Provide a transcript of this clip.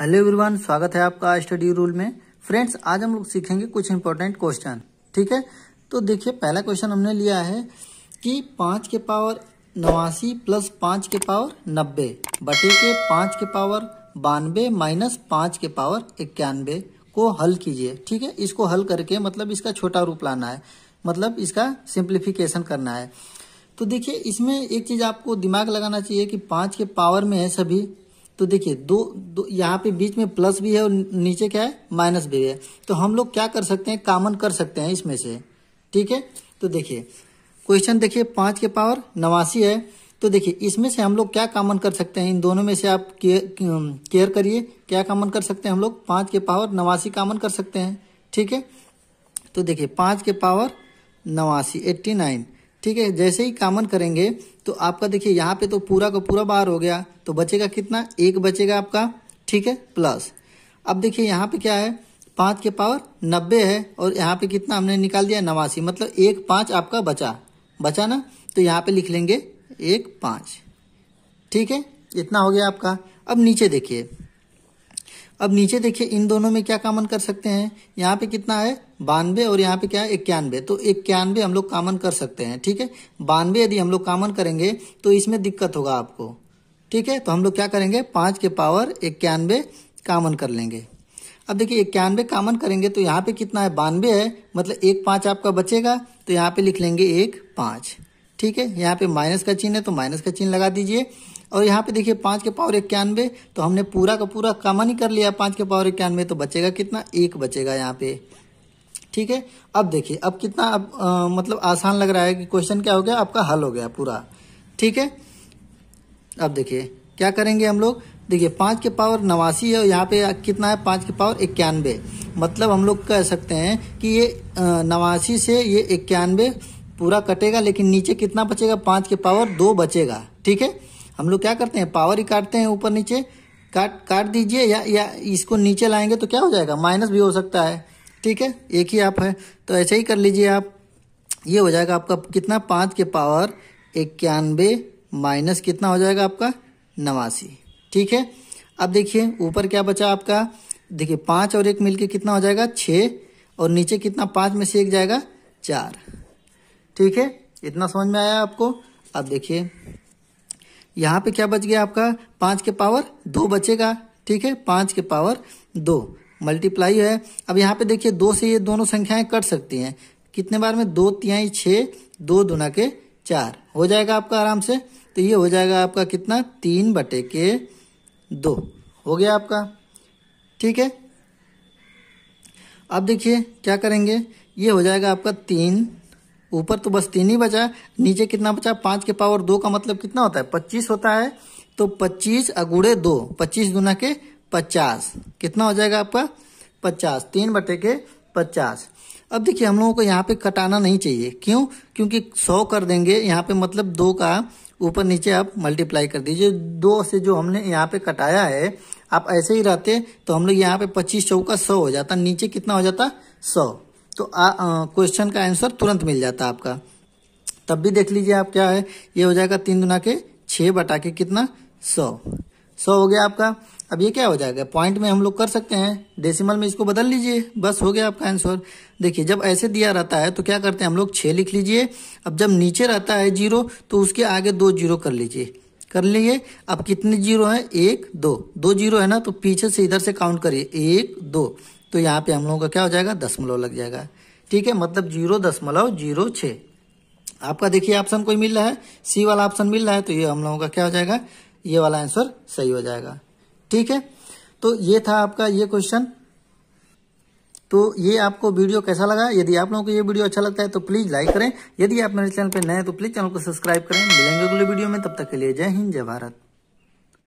hello everyone स्वागत है आपका स्टडी रूल में फ्रेंड्स आज हम लोग सीखेंगे कुछ इंपॉर्टेंट क्वेश्चन ठीक है तो देखिए पहला क्वेश्चन हमने लिया है कि पाँच के पावर नवासी प्लस पाँच के पावर नब्बे बटे के पाँच के पावर बानवे माइनस पाँच के पावर इक्यानवे को हल कीजिए ठीक है इसको हल करके मतलब इसका छोटा रूप लाना है मतलब इसका सिंप्लीफिकेशन करना है तो देखिए इसमें एक चीज़ आपको दिमाग लगाना चाहिए कि पाँच के पावर में है सभी तो देखिए दो, दो यहाँ पे बीच में प्लस भी है और नीचे क्या है माइनस भी है तो हम लोग क्या कर सकते हैं कामन कर सकते हैं इसमें से ठीक है तो देखिए क्वेश्चन देखिए पाँच के पावर नवासी है तो देखिए इसमें से हम लोग क्या कामन कर सकते हैं इन दोनों में से आप केयर करिए क्या कामन कर सकते हैं हम लोग पाँच के पावर नवासी कामन कर सकते हैं ठीक है तो देखिए पाँच के पावर नवासी एट्टी नाइन ठीक है जैसे ही कामन करेंगे तो आपका देखिए यहाँ पे तो पूरा का पूरा बाहर हो गया तो बचेगा कितना एक बचेगा आपका ठीक है प्लस अब देखिए यहाँ पे क्या है पाँच के पावर नब्बे है और यहाँ पे कितना हमने निकाल दिया नवासी मतलब एक पाँच आपका बचा बचा ना तो यहाँ पे लिख लेंगे एक पाँच ठीक है इतना हो गया आपका अब नीचे देखिए अब नीचे देखिए इन दोनों में क्या कामन कर सकते हैं यहाँ पे कितना है बानवे और यहाँ पे क्या है इक्यानवे तो इक्यानवे हम लोग कामन कर सकते हैं ठीक है बानवे यदि हम लोग कामन करेंगे तो इसमें दिक्कत होगा आपको ठीक है तो हम लोग क्या करेंगे पाँच के पावर इक्यानवे कामन कर लेंगे अब देखिए इक्यानवे कामन करेंगे तो यहाँ पे कितना है बानवे है मतलब एक पाँच आपका बचेगा तो यहाँ पे लिख लेंगे एक पाँच ठीक है यहाँ पे माइनस का चिन्ह है तो माइनस का चिन्ह लगा दीजिए और यहाँ पे देखिए पाँच के पावर इक्यानवे तो हमने पूरा का पूरा कॉमन ही कर लिया पाँच के पावर इक्यानवे तो बचेगा कितना एक बचेगा यहाँ पे ठीक है अब देखिए अब कितना अब आ, मतलब आसान लग रहा है कि क्वेश्चन क्या हो गया आपका हल हो गया पूरा ठीक है अब देखिए क्या करेंगे हम लोग देखिए पाँच के पावर नवासी है और यहाँ पे कितना है पाँच के पावर इक्यानवे मतलब हम लोग कह सकते हैं कि ये नवासी से ये इक्यानवे पूरा कटेगा लेकिन नीचे कितना बचेगा पाँच के पावर दो बचेगा ठीक है हम लोग क्या करते हैं पावर ही काटते हैं ऊपर नीचे काट काट दीजिए या या इसको नीचे लाएंगे तो क्या हो जाएगा माइनस भी हो सकता है ठीक है एक ही आप है तो ऐसे ही कर लीजिए आप ये हो जाएगा आपका कितना पाँच के पावर इक्यानवे माइनस कितना हो जाएगा आपका नवासी ठीक है अब देखिए ऊपर क्या बचा आपका देखिए पाँच और एक मिलके कितना हो जाएगा छः और नीचे कितना पाँच में से एक जाएगा चार ठीक है इतना समझ में आया आपको अब देखिए यहाँ पे क्या बच गया आपका पाँच के पावर दो बचेगा ठीक है पाँच के पावर दो मल्टीप्लाई है अब यहाँ पे देखिए दो से ये दोनों संख्याएं कट सकती हैं कितने बार में दो तिहाई छः दो दुना के चार हो जाएगा आपका आराम से तो ये हो जाएगा आपका कितना तीन बटे के दो हो गया आपका ठीक है अब देखिए क्या करेंगे ये हो जाएगा आपका तीन ऊपर तो बस तीन ही बचा नीचे कितना बचा पाँच के पावर दो का मतलब कितना होता है पच्चीस होता है तो पच्चीस अगूढ़े दो पच्चीस गुना के पचास कितना हो जाएगा आपका पचास तीन बटे के पचास अब देखिए हम लोगों को यहाँ पे कटाना नहीं चाहिए क्यों क्योंकि सौ कर देंगे यहाँ पे मतलब दो का ऊपर नीचे आप मल्टीप्लाई कर दीजिए दो से जो हमने यहाँ पे कटाया है आप ऐसे ही रहते तो हम लोग यहाँ पे पच्चीस चौका सौ हो जाता नीचे कितना हो जाता सौ तो क्वेश्चन का आंसर तुरंत मिल जाता है आपका तब भी देख लीजिए आप क्या है ये हो जाएगा तीन दुना के छः बटा के कितना सौ सौ हो गया आपका अब ये क्या हो जाएगा पॉइंट में हम लोग कर सकते हैं डेसिमल में इसको बदल लीजिए बस हो गया आपका आंसर देखिए जब ऐसे दिया रहता है तो क्या करते हैं हम लोग छः लिख लीजिए अब जब नीचे रहता है जीरो तो उसके आगे दो जीरो कर लीजिए कर लीजिए अब कितने जीरो हैं एक दो दो जीरो है ना तो पीछे से इधर से काउंट करिए एक दो तो यहाँ पे हम लोगों का क्या हो जाएगा दशमलव लग जाएगा ठीक है मतलब जीरो दशमलव जीरो छः आपका देखिए ऑप्शन कोई मिल रहा है सी वाला ऑप्शन मिल रहा है तो ये हम लोगों का क्या हो जाएगा ये वाला आंसर सही हो जाएगा ठीक है तो ये था आपका ये क्वेश्चन तो ये आपको वीडियो कैसा लगा यदि आप लोगों को ये वीडियो अच्छा लगता है तो प्लीज लाइक करें यदि आप मेरे चैनल पर नए हैं तो प्लीज चैनल को सब्सक्राइब करें मिलेंगे अगले वीडियो में तब तक के लिए जय हिंद जय भारत